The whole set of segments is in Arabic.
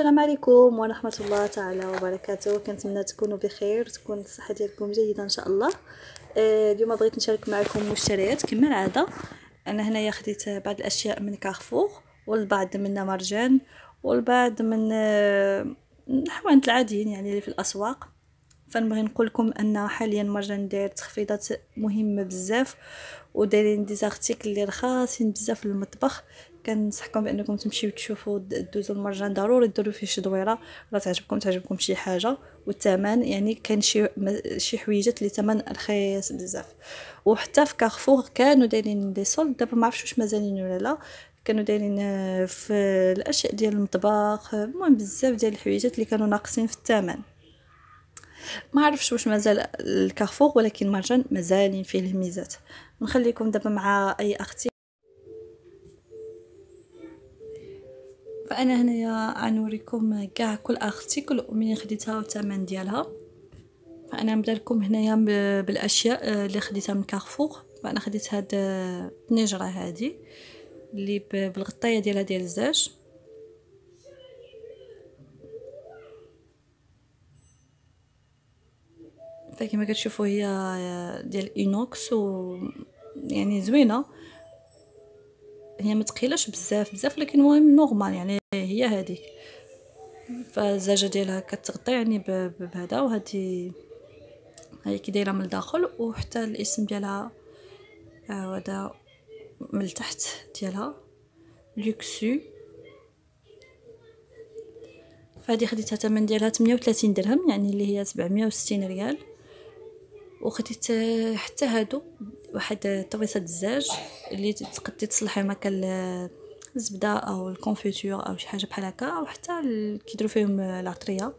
السلام عليكم ورحمه الله تعالى وبركاته كنتمنى تكونوا بخير تكون الصحه ديالكم جيده ان شاء الله آه، اليوم بغيت نشارك معكم مشتريات كما العاده انا هنايا خديت بعض الاشياء من كارفور والبعض من مرجان والبعض من الحوانت آه، العاديين يعني اللي في الاسواق فنبغي نقول لكم ان حاليا مرجان داير تخفيضات مهمه بزاف ودايرين دي اللي رخاصين بزاف للمطبخ كنصحكم بانكم تمشيو تشوفوا دوزو المرجان ضروري ديروا فيه شي دويره راه تعجبكم تعجبكم شي حاجه والثمن يعني كاين شي شي حويجات اللي ثمن رخيص بزاف وحتى في كارفور كانوا دايرين دي سول دابا ما عرفتش واش مازالين ولا لا كانوا دايرين آه، في الاشياء ديال المطبخ المهم بزاف ديال الحويجات اللي كانوا ناقصين في الثمن ما عرفش واش مازال الكارفور ولكن مرجان مازالين فيه الميزات نخليكم دابا مع اي اختي فانا هنايا غنوريكم كاع كل اختي كل امنيه خديتها والثمن ديالها فانا نبدا لكم هنايا بالاشياء آه، اللي خديتها من كارفور فانا خديت هاد آه، النجره هادي اللي بالغطايه ديالها ديال الزاج فكما كتشوفوا هي آه، ديال اينوكس و يعني زوينه هي ما تقيلاش بزاف بزاف لكن المهم نورمال يعني هي هذيك فالزاجه ديالها كتغطى يعني بهذا وهذه هي كي دايره من الداخل وحتى الاسم ديالها آه، هذا من التحت ديالها لوكسو فهذه خديتها الثمن ديالها 38 درهم يعني اللي هي 760 ريال وخديت حتى هادو واحد طويسه الزاج اللي تقدري تصلحي ماكا الزبده او الكونفيتور او شي حاجه بحال هكا او حتى كيديروا فيهم العطريه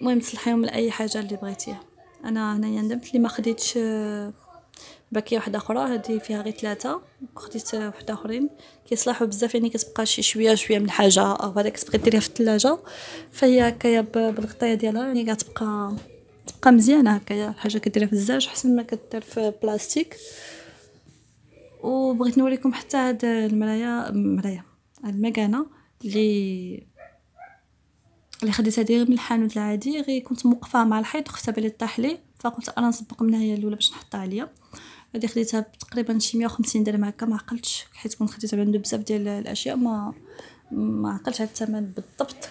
المهم تصلحيهم لاي حاجه اللي بغيتيها انا هنايا ندمت اللي ما خديتش باكيه واحده اخرى هذه فيها غير ثلاثه خديت واحده اخرين كيصلحوا بزاف يعني كتبقى شي شويه شويه من الحاجه او هذاك تبغي ديريها في الثلاجه فهي هكايا بالغطايه ديالها يعني كتبقى كتبقى مزيانه هكايا حاجه كديرها في الزاج حسن ما كدير في بلاستيك وبغيت نوريكم حتى هاد مرايا هاد المكانه اللي اللي خديتها غير من الحانوت العادي غير كنت موقفه مع الحيط وختها بلي طاح لي فقلت انا نسبق منها هي الاولى باش نحطها عليا هادي خديتها تقريبا شي 150 درهم هكا ما عقلتش حيت كنت خديتها من عندو بزاف ديال الاشياء ما ما عقلتش على الثمن بالضبط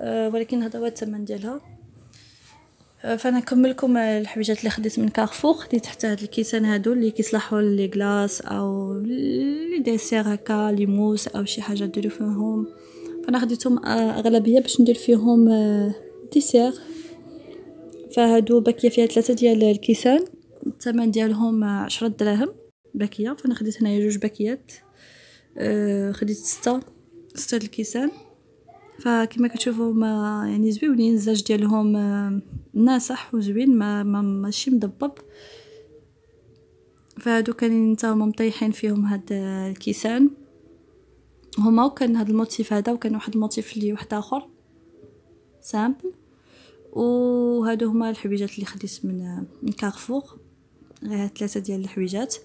أه ولكن هذا هو الثمن ديالها آه، فانا نكملكم آه، الحويجات اللي خديت من كارفور خديت حتى هاد الكيسان هادو اللي كيصلحوا لي كلاص او لي ديسير هكا لي موس او شي حاجه ديروا فيهم فانا خديتهم آه، اغلبيه باش ندير فيهم ديسير فهادو باكيه فيها ثلاثه ديال الكيسان الثمن ديالهم عشرة دراهم باكيه فانا خديت هنايا جوج باكيات خديت ستة ستة الكيسان فكما كتشوفوا ما يعني زويونين الزاج ديالهم ناصح وزوين ما, ما ماشي مضبب فهادو كان حتى هما مطيحين فيهم هاد الكيسان هما وكان هاد الموتيف هذا وكان واحد الموتيف لي واحد اخر سامبل وهادو هما الحويجات اللي خديت من من كارفور غير ثلاثه ديال الحويجات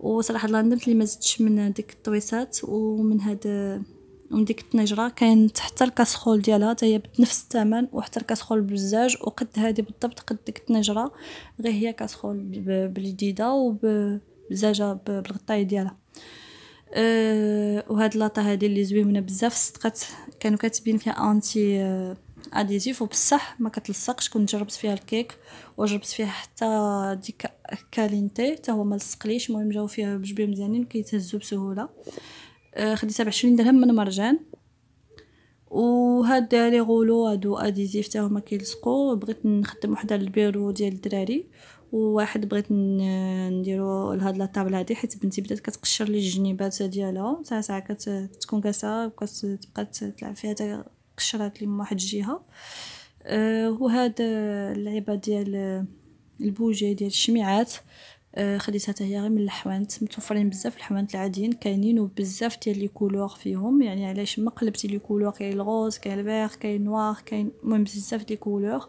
وصراحه الله ندمت اللي ما زدتش من ديك الطويسات ومن هاد ومن ديك الطنجره كانت حتى الكاسخول ديالها حتى هي بنفس الثمن وحتى الكاسخول بالزاج وقد هذه بالضبط قد ديك الطنجره غير هي كاسخول بالجديده وبزاجه بالغطايه ديالها أه وهاد لاطه هادي اللي زوينه بزاف صدقات كانوا كاتبين فيها انتي اديزيف اديتيف وبصح ما كتلصقش كنت جربت فيها الكيك وجربت فيها حتى ديك كالينتي حتى هو ما لصقليش المهم جاو فيها بجبيه مزيانين كيتهزوا بسهوله آه، خديتها بعشرين درهم من مرجان وهاد لي غولو هادو اديزيف تا هما كيلصقوا بغيت نخدم وحده للبيرو ديال الدراري وواحد بغيت نديرو لهاد لا هادي حيت بنتي بدات كتقشر لي الجنيبات ديالها ساعه ساعه كتكون كاسه وكتبقى تلعب فيها تا قشرات لي من واحد الجهه آه، وهاد اللعيبه ديال البوجي ديال الشميعات آه، خديتها حتى هي غير من الحوانت متوفرين بزاف الحوانت العاديين كاينين وبزاف ديال لي كولور فيهم يعني علاش ما قلبتي لي كولور كاين الغوز كاين البيغ كاين نوار كاين المهم بزاف ديال كولور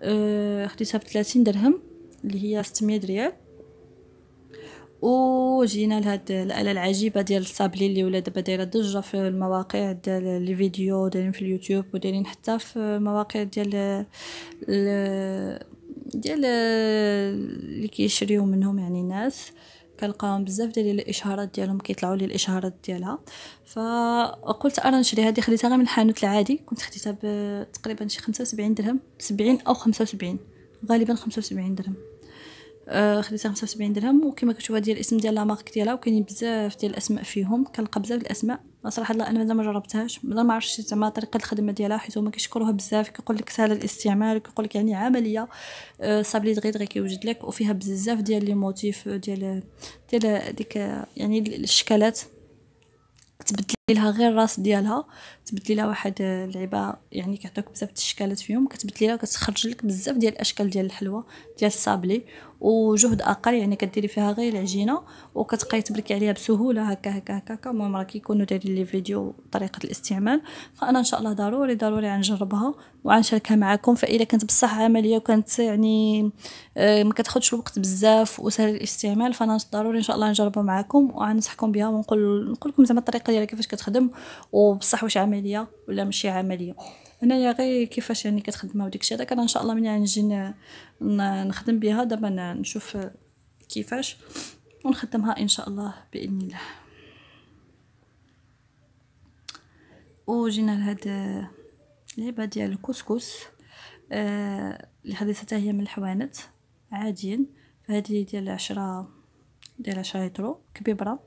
أه خديتها ب 30 درهم اللي هي 600 ريال وجينا لهاد الاله العجيبه ديال الصابلي اللي ولا دابا دايره ضجه في المواقع ديال لي فيديو دايرين في اليوتيوب ودايرين حتى في مواقع ديال ديال آه، اللي كيشريو منهم يعني ناس كنلقاهم بزاف ديال الاشهارات ديالهم كيطلعوا لي الاشهارات ديالها فقلت انا نشري هذه خديتها غير من الحانوت العادي كنت خديتها تقريبا شي 75 درهم 70 او 75 غالبا 75 درهم آه، خديتها خديتها 75 درهم وكما كتشوف هادي الاسم ديال لا مارك ديالها وكاينين بزاف ديال الاسماء فيهم كنلقى بزاف الاسماء صراحه الله انا مازال ما جربتهاش مازال ما عرفتش زعما طريقه الخدمه ديالها حيت هما كيشكروها بزاف كيقول لك سهله الاستعمال كيقول لك يعني عمليه آه، صابلي دغيا دغيا كيوجد لك وفيها بزاف ديال لي موتيف ديال ديال ديك يعني الشكلات كتبدل لها غير الراس ديالها تبدلي لها واحد اللعبه آه، يعني كيعطيوك بزاف د الشكالات فيهم كتبدلي لها وكتخرج لك بزاف ديال الاشكال ديال الحلوى ديال الصابلي وجهد اقل يعني كديري فيها غير العجينه وكتبقاي تبركي عليها بسهوله هكا هكا هكا المهم راه كيكونوا دايرين لي فيديو طريقه الاستعمال فانا ان شاء الله ضروري ضروري غنجربها وغنشاركها معكم فإذا كانت بصح عمليه وكانت يعني آه، ما كتاخذش الوقت بزاف وسهل الاستعمال فانا ضروري ان شاء الله نجربها معكم وغنصحكم بها ونقول نقول لكم زعما الطريقه ديالها كيفاش كتخدم وبصح واش عمليه ولا ماشي عمليه هنايا غير كيفاش يعني كتخدمها وديك الشيء هذاك انا ان شاء الله ملي نجي نخدم بها دابا نشوف كيفاش ونخدمها ان شاء الله باذن الله وجينا لهاد اللعبه ديال الكسكس آه حديثتها هي من الحوانت عاديين هادي ديال عشرة ديال عشرة لتر كبيره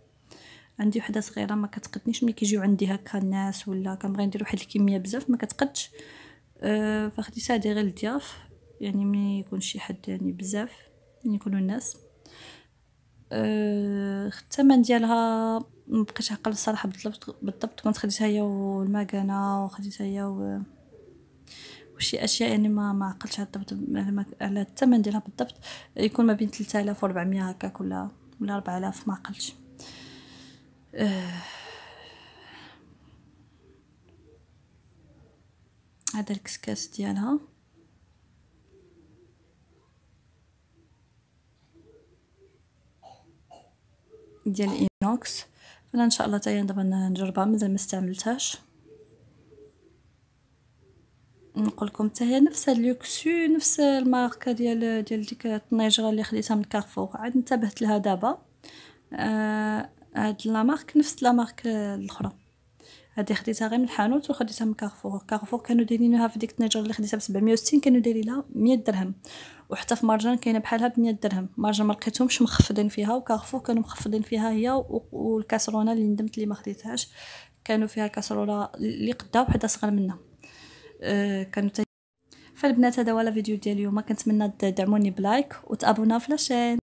عندي وحده صغيره ما كتقدنيش ملي كيجيو عندي هكا الناس ولا كنبغي ندير واحد الكميه بزاف ما كتقدش أه، فخديتها هادي غير للضياف يعني ملي يكون شي حد يعني بزاف ملي يعني يكونوا الناس أه الثمن ديالها مبقيتش عقل الصراحه بالضبط بالضبط كنت خديتها هي والماكانه وخديتها هي و... وشي اشياء يعني ما ما عقلتش على الضبط على الثمن ديالها بالضبط يكون ما بين 400 هكاك ولا ولا 4000 ما عقلتش آه. هذا الكسكاس ديالها ديال اينوكس انا ان شاء الله تايا دابا نجربها مازال ما استعملتهاش نقول لكم حتى هي نفس لوكسو نفس الماركه ديال ديال ديك الطنيجره اللي خديتها من كارفور عاد انتبهت لها دابا آه هاد لا مارك نفس لا مارك آه، الاخرى هادي خديتها غير من الحانوت وخديتها من كارفور كارفور كانوا دايرينها في ديك التنجره اللي خديتها ب 760 كانوا دايرينها 100 درهم وحتى في مارجان كاينه بحالها ب 100 درهم مارجان ما لقيتهمش مخفضين فيها وكارفور كانوا مخفضين فيها هي والكاسرونه اللي ندمت اللي ما خديتهاش كانوا فيها كاسرونه اللي قدها وحده صغر منها آه، كانوا فالبنات هذا هو الفيديو ديال اليوم كنتمنى تدعموني بلايك وتابوناو في لاشين